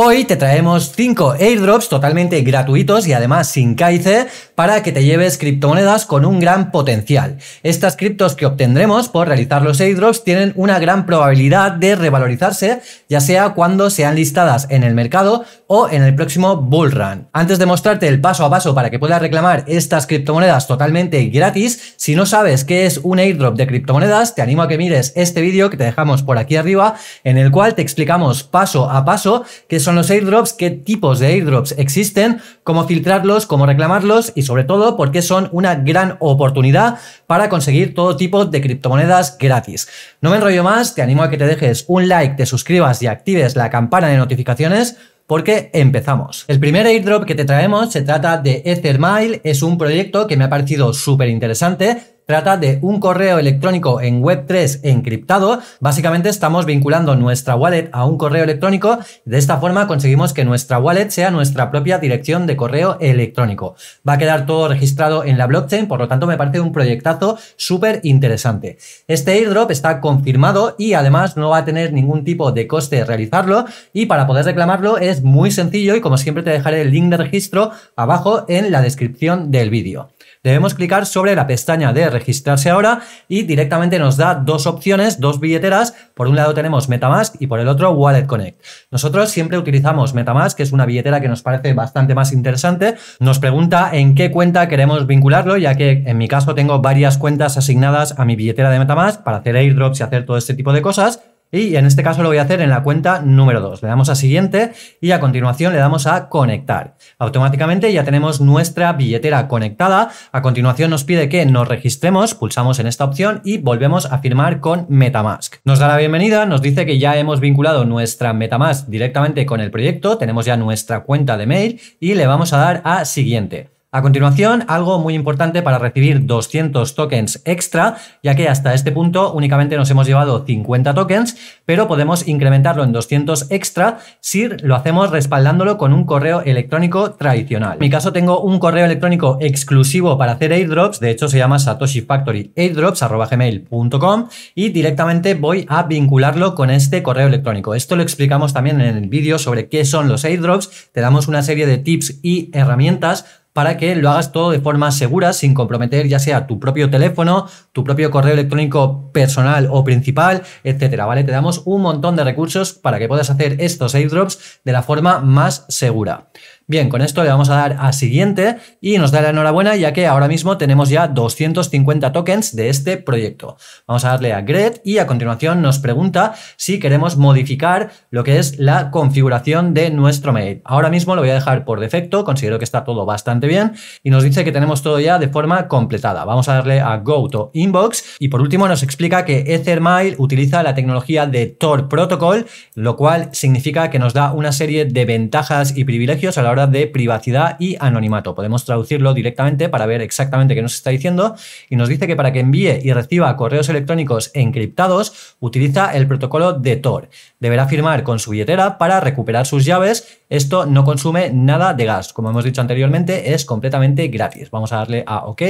Hoy te traemos 5 airdrops totalmente gratuitos y además sin CAICE para que te lleves criptomonedas con un gran potencial. Estas criptos que obtendremos por realizar los airdrops tienen una gran probabilidad de revalorizarse ya sea cuando sean listadas en el mercado o en el próximo bull run. Antes de mostrarte el paso a paso para que puedas reclamar estas criptomonedas totalmente gratis, si no sabes qué es un airdrop de criptomonedas, te animo a que mires este vídeo que te dejamos por aquí arriba, en el cual te explicamos paso a paso qué son los airdrops, qué tipos de airdrops existen, cómo filtrarlos, cómo reclamarlos y sobre todo por qué son una gran oportunidad para conseguir todo tipo de criptomonedas gratis. No me enrollo más, te animo a que te dejes un like, te suscribas y actives la campana de notificaciones porque empezamos. El primer airdrop que te traemos se trata de Ethermile, es un proyecto que me ha parecido súper interesante trata de un correo electrónico en Web3 encriptado. Básicamente estamos vinculando nuestra wallet a un correo electrónico. De esta forma conseguimos que nuestra wallet sea nuestra propia dirección de correo electrónico. Va a quedar todo registrado en la blockchain, por lo tanto me parece un proyectazo súper interesante. Este airdrop está confirmado y además no va a tener ningún tipo de coste realizarlo y para poder reclamarlo es muy sencillo y como siempre te dejaré el link de registro abajo en la descripción del vídeo. Debemos clicar sobre la pestaña de registrarse ahora y directamente nos da dos opciones, dos billeteras. Por un lado tenemos Metamask y por el otro Wallet Connect. Nosotros siempre utilizamos Metamask, que es una billetera que nos parece bastante más interesante. Nos pregunta en qué cuenta queremos vincularlo, ya que en mi caso tengo varias cuentas asignadas a mi billetera de Metamask para hacer airdrops y hacer todo este tipo de cosas. Y en este caso lo voy a hacer en la cuenta número 2. Le damos a siguiente y a continuación le damos a conectar. Automáticamente ya tenemos nuestra billetera conectada. A continuación nos pide que nos registremos, pulsamos en esta opción y volvemos a firmar con Metamask. Nos da la bienvenida, nos dice que ya hemos vinculado nuestra Metamask directamente con el proyecto, tenemos ya nuestra cuenta de mail y le vamos a dar a siguiente. A continuación, algo muy importante para recibir 200 tokens extra, ya que hasta este punto únicamente nos hemos llevado 50 tokens, pero podemos incrementarlo en 200 extra si lo hacemos respaldándolo con un correo electrónico tradicional. En mi caso tengo un correo electrónico exclusivo para hacer airdrops, de hecho se llama satoshifactoryairdrops.com y directamente voy a vincularlo con este correo electrónico. Esto lo explicamos también en el vídeo sobre qué son los airdrops, te damos una serie de tips y herramientas para que lo hagas todo de forma segura, sin comprometer ya sea tu propio teléfono, tu propio correo electrónico personal o principal, etcétera, ¿vale? Te damos un montón de recursos para que puedas hacer estos airdrops de la forma más segura. Bien, con esto le vamos a dar a siguiente y nos da la enhorabuena ya que ahora mismo tenemos ya 250 tokens de este proyecto. Vamos a darle a Gret y a continuación nos pregunta si queremos modificar lo que es la configuración de nuestro mail. Ahora mismo lo voy a dejar por defecto, considero que está todo bastante bien y nos dice que tenemos todo ya de forma completada. Vamos a darle a Go to Inbox y por último nos explica que Ethermail utiliza la tecnología de Tor Protocol, lo cual significa que nos da una serie de ventajas y privilegios a la hora de privacidad y anonimato. Podemos traducirlo directamente para ver exactamente qué nos está diciendo y nos dice que para que envíe y reciba correos electrónicos encriptados utiliza el protocolo de Tor. Deberá firmar con su billetera para recuperar sus llaves. Esto no consume nada de gas. Como hemos dicho anteriormente, es completamente gratis. Vamos a darle a OK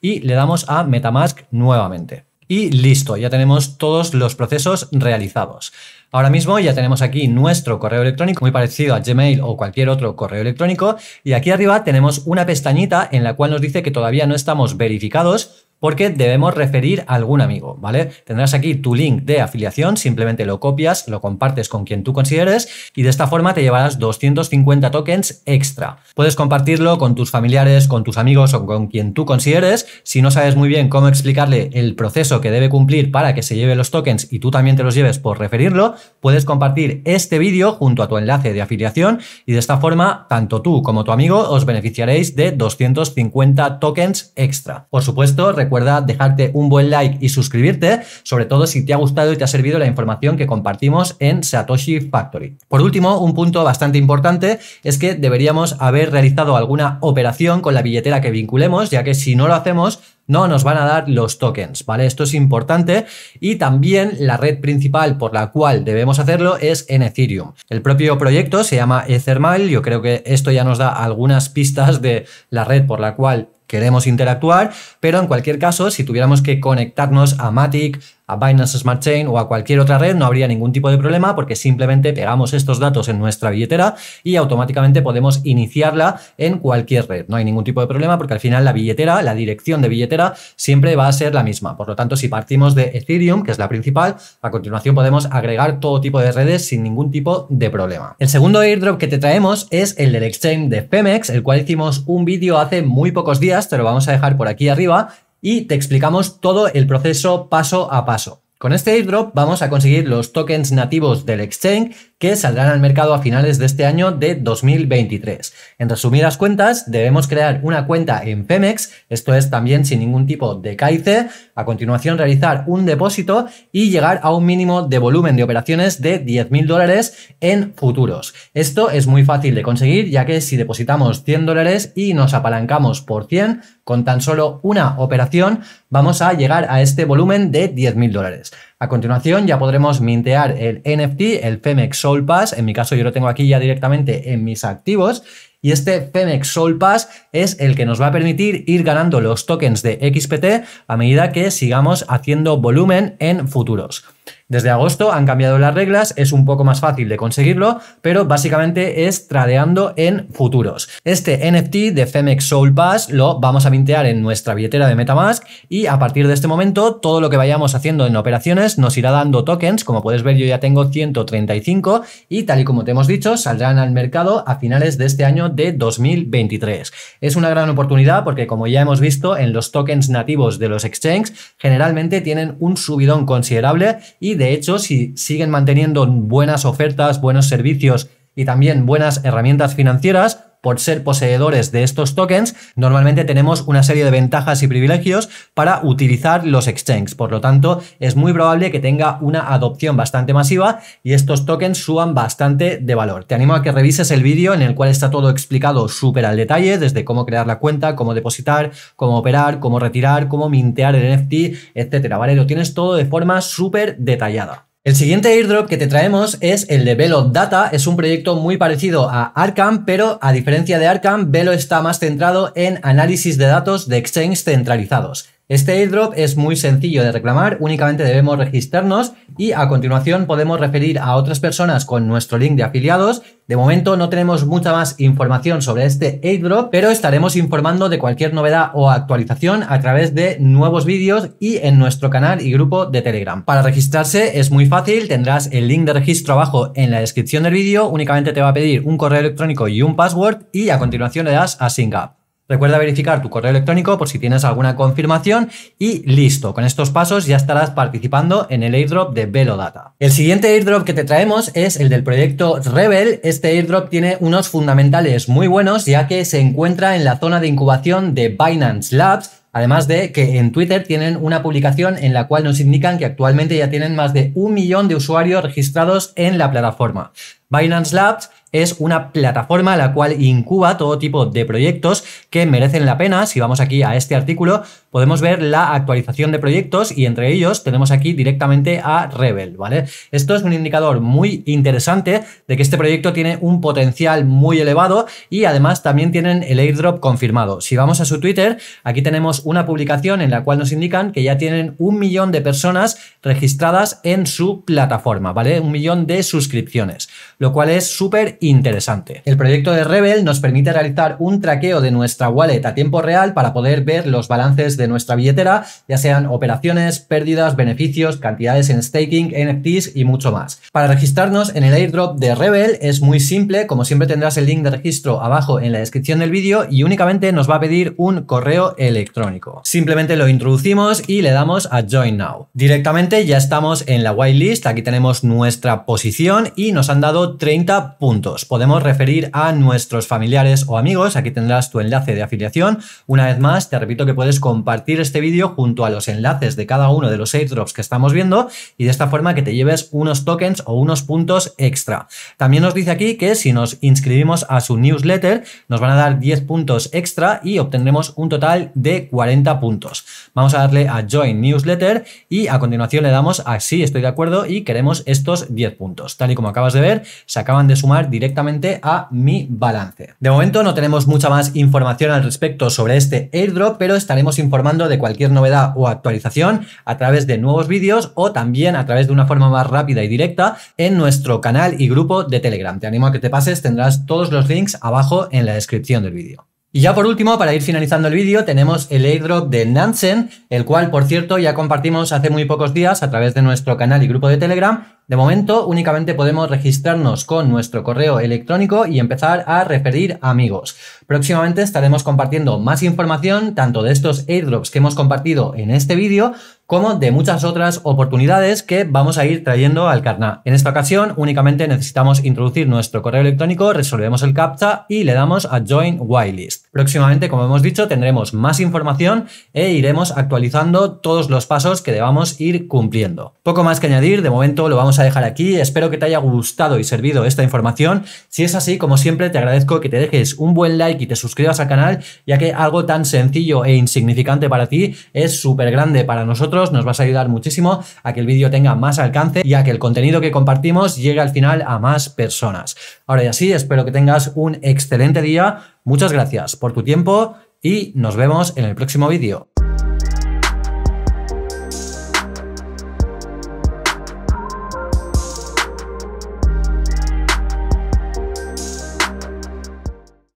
y le damos a Metamask nuevamente. Y listo, ya tenemos todos los procesos realizados. Ahora mismo ya tenemos aquí nuestro correo electrónico muy parecido a Gmail o cualquier otro correo electrónico y aquí arriba tenemos una pestañita en la cual nos dice que todavía no estamos verificados porque debemos referir a algún amigo, ¿vale? Tendrás aquí tu link de afiliación, simplemente lo copias, lo compartes con quien tú consideres y de esta forma te llevarás 250 tokens extra. Puedes compartirlo con tus familiares, con tus amigos o con quien tú consideres. Si no sabes muy bien cómo explicarle el proceso que debe cumplir para que se lleve los tokens y tú también te los lleves por referirlo, puedes compartir este vídeo junto a tu enlace de afiliación y de esta forma tanto tú como tu amigo os beneficiaréis de 250 tokens extra. Por supuesto, Recuerda dejarte un buen like y suscribirte, sobre todo si te ha gustado y te ha servido la información que compartimos en Satoshi Factory. Por último, un punto bastante importante es que deberíamos haber realizado alguna operación con la billetera que vinculemos, ya que si no lo hacemos, no nos van a dar los tokens, ¿vale? Esto es importante y también la red principal por la cual debemos hacerlo es en Ethereum. El propio proyecto se llama Ethermile, yo creo que esto ya nos da algunas pistas de la red por la cual queremos interactuar, pero en cualquier caso, si tuviéramos que conectarnos a Matic, a Binance Smart Chain o a cualquier otra red, no habría ningún tipo de problema porque simplemente pegamos estos datos en nuestra billetera y automáticamente podemos iniciarla en cualquier red. No hay ningún tipo de problema porque al final la billetera, la dirección de billetera, siempre va a ser la misma. Por lo tanto, si partimos de Ethereum, que es la principal, a continuación podemos agregar todo tipo de redes sin ningún tipo de problema. El segundo airdrop que te traemos es el del exchange de Femex, el cual hicimos un vídeo hace muy pocos días, te lo vamos a dejar por aquí arriba, y te explicamos todo el proceso paso a paso. Con este airdrop vamos a conseguir los tokens nativos del exchange que saldrán al mercado a finales de este año de 2023. En resumidas cuentas, debemos crear una cuenta en Pemex, esto es también sin ningún tipo de CAICE, a continuación, realizar un depósito y llegar a un mínimo de volumen de operaciones de 10.000 dólares en futuros. Esto es muy fácil de conseguir, ya que si depositamos 100 dólares y nos apalancamos por 100, con tan solo una operación vamos a llegar a este volumen de 10.000 dólares. A continuación ya podremos mintear el NFT, el Femex Soul Pass, en mi caso yo lo tengo aquí ya directamente en mis activos y este Femex Soul Pass es el que nos va a permitir ir ganando los tokens de XPT a medida que sigamos haciendo volumen en futuros. Desde agosto han cambiado las reglas, es un poco más fácil de conseguirlo, pero básicamente es tradeando en futuros. Este NFT de Femex Soul Pass lo vamos a mintear en nuestra billetera de Metamask y a partir de este momento todo lo que vayamos haciendo en operaciones nos irá dando tokens, como puedes ver yo ya tengo 135 y tal y como te hemos dicho saldrán al mercado a finales de este año de 2023. Es una gran oportunidad porque como ya hemos visto en los tokens nativos de los exchanges generalmente tienen un subidón considerable y de hecho, si siguen manteniendo buenas ofertas, buenos servicios y también buenas herramientas financieras, por ser poseedores de estos tokens, normalmente tenemos una serie de ventajas y privilegios para utilizar los exchanges. Por lo tanto, es muy probable que tenga una adopción bastante masiva y estos tokens suban bastante de valor. Te animo a que revises el vídeo en el cual está todo explicado súper al detalle, desde cómo crear la cuenta, cómo depositar, cómo operar, cómo retirar, cómo mintear el NFT, etcétera, ¿vale? Lo tienes todo de forma súper detallada. El siguiente airdrop que te traemos es el de Velo Data, es un proyecto muy parecido a Arcam, pero a diferencia de Arcam, Velo está más centrado en análisis de datos de exchange centralizados. Este airdrop es muy sencillo de reclamar, únicamente debemos registrarnos y a continuación podemos referir a otras personas con nuestro link de afiliados. De momento no tenemos mucha más información sobre este airdrop, pero estaremos informando de cualquier novedad o actualización a través de nuevos vídeos y en nuestro canal y grupo de Telegram. Para registrarse es muy fácil, tendrás el link de registro abajo en la descripción del vídeo, únicamente te va a pedir un correo electrónico y un password y a continuación le das a Sync Up. Recuerda verificar tu correo electrónico por si tienes alguna confirmación y listo, con estos pasos ya estarás participando en el airdrop de Velodata. El siguiente airdrop que te traemos es el del proyecto Rebel. Este airdrop tiene unos fundamentales muy buenos ya que se encuentra en la zona de incubación de Binance Labs Además de que en Twitter tienen una publicación en la cual nos indican que actualmente ya tienen más de un millón de usuarios registrados en la plataforma. Binance Labs es una plataforma la cual incuba todo tipo de proyectos que merecen la pena. Si vamos aquí a este artículo, podemos ver la actualización de proyectos y entre ellos tenemos aquí directamente a Rebel, ¿vale? Esto es un indicador muy interesante de que este proyecto tiene un potencial muy elevado y además también tienen el airdrop confirmado. Si vamos a su Twitter, aquí tenemos una publicación en la cual nos indican que ya tienen un millón de personas registradas en su plataforma, ¿vale? Un millón de suscripciones lo cual es súper interesante. El proyecto de Rebel nos permite realizar un traqueo de nuestra wallet a tiempo real para poder ver los balances de nuestra billetera, ya sean operaciones, pérdidas, beneficios, cantidades en staking, NFTs y mucho más. Para registrarnos en el airdrop de Rebel es muy simple, como siempre tendrás el link de registro abajo en la descripción del vídeo y únicamente nos va a pedir un correo electrónico. Simplemente lo introducimos y le damos a Join Now. Directamente ya estamos en la whitelist, aquí tenemos nuestra posición y nos han dado 30 puntos. Podemos referir a nuestros familiares o amigos. Aquí tendrás tu enlace de afiliación. Una vez más, te repito que puedes compartir este vídeo junto a los enlaces de cada uno de los airdrops que estamos viendo y de esta forma que te lleves unos tokens o unos puntos extra. También nos dice aquí que si nos inscribimos a su newsletter, nos van a dar 10 puntos extra y obtendremos un total de 40 puntos. Vamos a darle a Join Newsletter y a continuación le damos a Sí, estoy de acuerdo y queremos estos 10 puntos. Tal y como acabas de ver, se acaban de sumar directamente a mi balance. De momento no tenemos mucha más información al respecto sobre este airdrop, pero estaremos informando de cualquier novedad o actualización a través de nuevos vídeos o también a través de una forma más rápida y directa en nuestro canal y grupo de Telegram. Te animo a que te pases, tendrás todos los links abajo en la descripción del vídeo. Y ya por último, para ir finalizando el vídeo, tenemos el airdrop de Nansen, el cual, por cierto, ya compartimos hace muy pocos días a través de nuestro canal y grupo de Telegram. De momento, únicamente podemos registrarnos con nuestro correo electrónico y empezar a referir amigos. Próximamente estaremos compartiendo más información, tanto de estos airdrops que hemos compartido en este vídeo, como de muchas otras oportunidades que vamos a ir trayendo al carna En esta ocasión únicamente necesitamos introducir nuestro correo electrónico, resolvemos el CAPTCHA y le damos a Join Whitelist. Próximamente, como hemos dicho, tendremos más información e iremos actualizando todos los pasos que debamos ir cumpliendo. Poco más que añadir, de momento lo vamos a dejar aquí. Espero que te haya gustado y servido esta información. Si es así, como siempre, te agradezco que te dejes un buen like y te suscribas al canal, ya que algo tan sencillo e insignificante para ti es súper grande para nosotros nos vas a ayudar muchísimo a que el vídeo tenga más alcance y a que el contenido que compartimos llegue al final a más personas. Ahora ya sí, espero que tengas un excelente día. Muchas gracias por tu tiempo y nos vemos en el próximo vídeo.